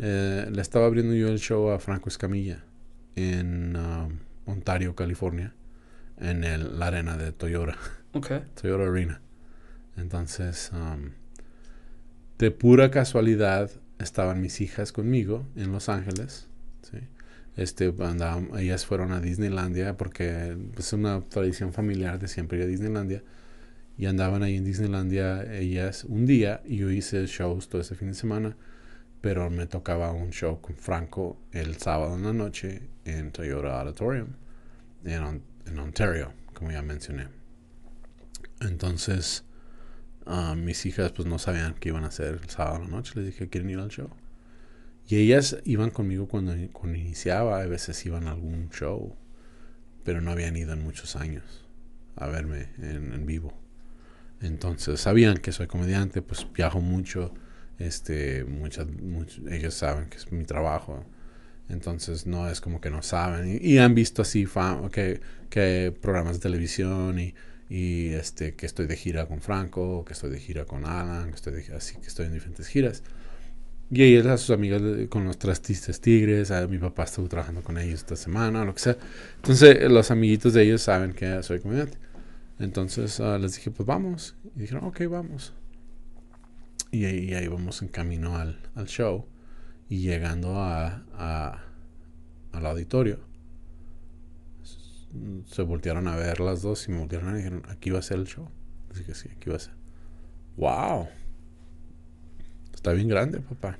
Eh, le estaba abriendo yo el show a Franco Escamilla en um, Ontario, California, en la arena de Toyota. Okay. Toyota Arena. Entonces, um, de pura casualidad, estaban mis hijas conmigo en Los Ángeles. Este, andaban, ellas fueron a Disneylandia porque es pues, una tradición familiar de siempre ir a Disneylandia. Y andaban ahí en Disneylandia ellas un día y yo hice shows todo ese fin de semana pero me tocaba un show con Franco el sábado en la noche en Toyota Auditorium en, Ontario, como ya mencioné. Entonces, ah, mis hijas pues no sabían qué iban a hacer el sábado en la noche, les dije, ¿quieren ir al show? Y ellas iban conmigo cuando, iniciaba, a veces iban a algún show, pero no habían ido en muchos años a verme en, en vivo. Entonces sabían que soy comediante, pues viajo mucho este, muchas, ellos saben que es mi trabajo. Entonces no es como que no saben. Y, han visto así que, que programas de televisión y, y, este, que estoy de gira con Franco, que estoy de gira con Alan, que estoy así que estoy en diferentes giras. Y ellos a sus amigas con los trastistas tigres, a mi papá estuvo trabajando con ellos esta semana, lo que sea. Entonces los amiguitos de ellos saben que soy comediante. Entonces ah, les dije, pues vamos. Y dijeron, ok, vamos. Y ahí, vamos en camino al, show. Y llegando a, al auditorio, se voltearon a ver las dos y me voltearon y dijeron, aquí va a ser el show. Así que sí, aquí va a ser. ¡Wow! Está bien grande, papá.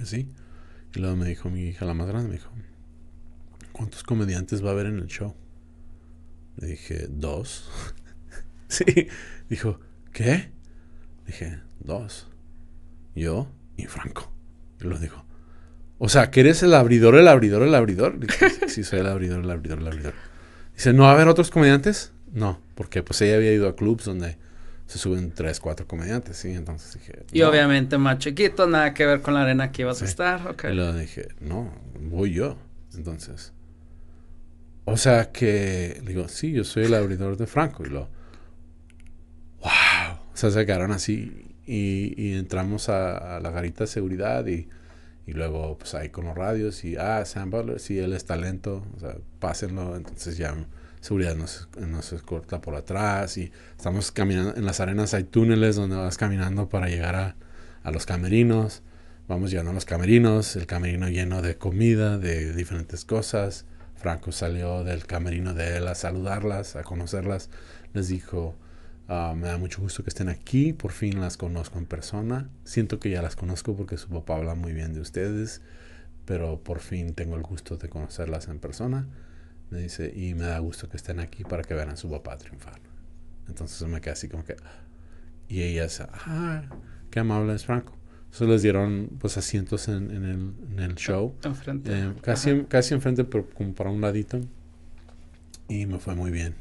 Así. Y luego me dijo mi hija, la más grande, me dijo, ¿cuántos comediantes va a haber en el show? Le dije, dos. sí. Dijo, ¿qué? Dije, dos. Yo y Franco. Y lo dijo. O sea, que eres el abridor, el abridor, el abridor. dije, sí, soy el abridor, el abridor, el abridor. Dice, ¿no va a haber otros comediantes? No, porque pues ella había ido a clubs donde se suben tres, cuatro comediantes, sí, entonces Y obviamente más chiquito, nada que ver con la arena que ibas a estar, ok. Y le dije, no, voy yo, entonces... O sea que, digo, sí, yo soy el abridor de Franco, y lo... ¡Wow! O sea, se quedaron así, y, entramos a, la garita de seguridad y, luego pues ahí con los radios y, ah, Sam Butler, si él está lento, pásenlo, entonces ya seguridad nos, nos escorta por atrás y estamos caminando, en las arenas hay túneles donde vas caminando para llegar a, a los camerinos, vamos llegando a los camerinos, el camerino lleno de comida, de diferentes cosas, Franco salió del camerino de él a saludarlas, a conocerlas, les dijo, Ah, me da mucho gusto que estén aquí. Por fin las conozco en persona. Siento que ya las conozco porque su papá habla muy bien de ustedes. Pero por fin tengo el gusto de conocerlas en persona. Me dice, y me da gusto que estén aquí para que vean a su papá triunfar. Entonces me quedé así como que... Y ella dice, ah, qué amable es Franco. Entonces les dieron pues asientos en, el, show. Eh, casi, casi enfrente, pero como para un ladito. Y me fue muy bien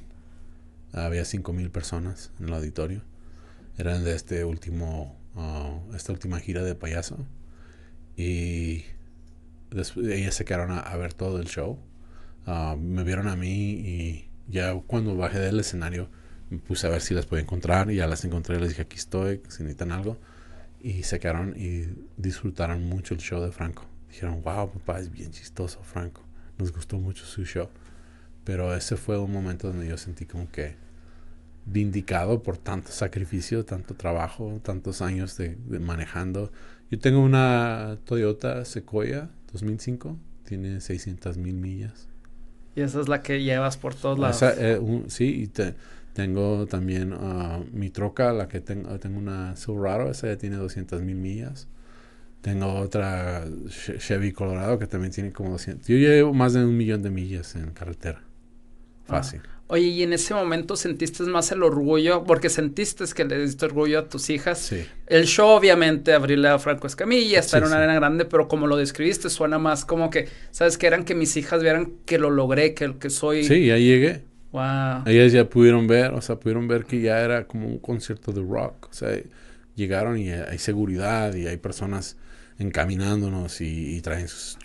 había 5.000 personas en el auditorio. Eran de este último, ah, esta última gira de payaso. Y ellas se quedaron a, ver todo el show. Ah, me vieron a mí y ya cuando bajé del escenario me puse a ver si las podía encontrar. Y ya las encontré, les dije aquí estoy, si necesitan algo. Y se quedaron y disfrutaron mucho el show de Franco. Dijeron, wow, papá, es bien chistoso, Franco. Nos gustó mucho su show. Pero ese fue un momento donde yo sentí como que vindicado por tanto sacrificio, tanto trabajo, tantos años de, manejando. Yo tengo una Toyota Sequoia 2005, tiene 600 mil millas. Y esa es la que llevas por todos lados. Eh, sí, y tengo también ah, mi troca, la que tengo, ah, tengo una Silverado, esa ya tiene 200 mil millas. Tengo otra Chevy Colorado que también tiene como 200. Yo llevo más de un millón de millas en carretera. Fácil. Oye, ¿y en ese momento sentiste más el orgullo? Porque sentiste que le diste orgullo a tus hijas. Sí. El show, obviamente, abrirle a Franco Escamilla, está en una arena grande, pero como lo describiste, suena más como que, ¿sabes? Que eran que mis hijas vieran que lo logré, que, el que soy. Sí, ya llegué. Wow. Ellas ya pudieron ver, o sea, pudieron ver que ya era como un concierto de rock. O sea, llegaron y hay seguridad y hay personas encaminándonos y, traen sus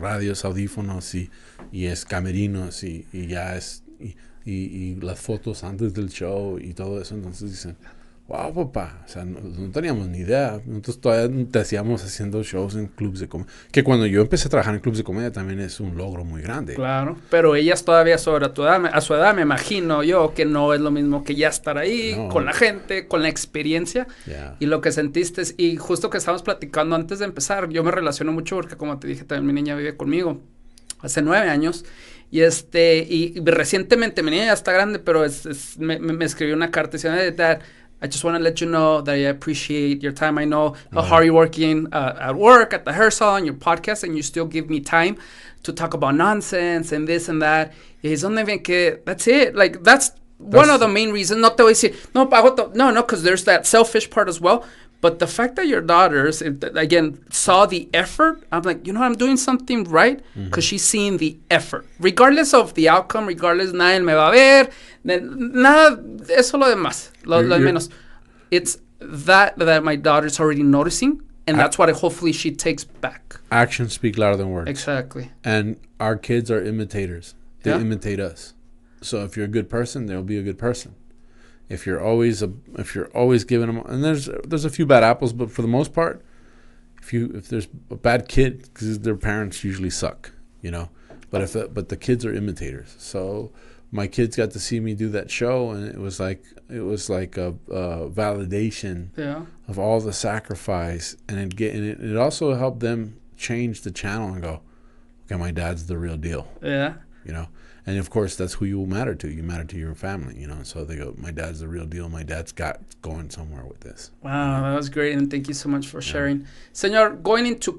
radios, audífonos y, y es camerinos y, y ya es y, y, las fotos antes del show y todo eso. Entonces dicen, wow, papá, o sea, no, teníamos ni idea. Nosotros todavía te hacíamos haciendo shows en clubes de comedia. Que cuando yo empecé a trabajar en clubes de comedia también es un logro muy grande. Claro, pero ellas todavía sobre a, tu edad, a su edad, me imagino yo, que no es lo mismo que ya estar ahí con la gente, con la experiencia y lo que sentiste. y justo que estábamos platicando antes de empezar, yo me relaciono mucho porque como te dije, también mi niña vive conmigo hace nueve años. Y este, y, recientemente, mi niña ya está grande, pero me, me, escribió una carta diciendo, I just want to let you know that I appreciate your time. I know how hard you're working uh, at work, at the hair salon, your podcast, and you still give me time to talk about nonsense and this and that. Y es donde ven que that's it. Like, that's, that's one of the main reasons. No te no, No, no, because there's that selfish part as well. But the fact that your daughters, again, saw the effort, I'm like, you know, I'm doing something right because mm-hmm. she's seeing the effort. Regardless of the outcome, regardless, nadie me va a ver, nada, eso lo demás, lo, lo menos. It's that that my daughter's already noticing, and that's what I, hopefully she takes back. Actions speak louder than words. Exactly. And our kids are imitators, they yeah. imitate us. So if you're a good person, they'll be a good person. If you're always a, if you're always giving them, and there's there's a few bad apples, but for the most part, if you if there's a bad kid, because their parents usually suck, you know. But if the, but the kids are imitators, so my kids got to see me do that show, and it was like it was like a, a validation yeah. of all the sacrifice, and it get and it, it also helped them change the channel and go, okay, my dad's the real deal. Yeah you know and of course that's who you will matter to you matter to your family you know so they go my dad's the real deal my dad's got going somewhere with this wow that was great and thank you so much for yeah. sharing senor going into